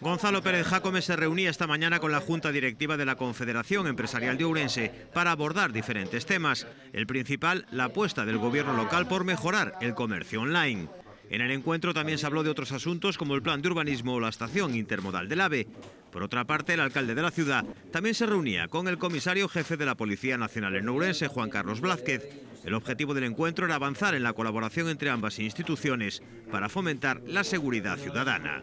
Gonzalo Pérez Jacome se reunía esta mañana con la Junta Directiva de la Confederación Empresarial de Ourense para abordar diferentes temas. El principal, la apuesta del gobierno local por mejorar el comercio online. En el encuentro también se habló de otros asuntos como el plan de urbanismo o la estación intermodal del AVE. Por otra parte, el alcalde de la ciudad también se reunía con el comisario jefe de la Policía Nacional en Ourense, Juan Carlos Blázquez. El objetivo del encuentro era avanzar en la colaboración entre ambas instituciones para fomentar la seguridad ciudadana.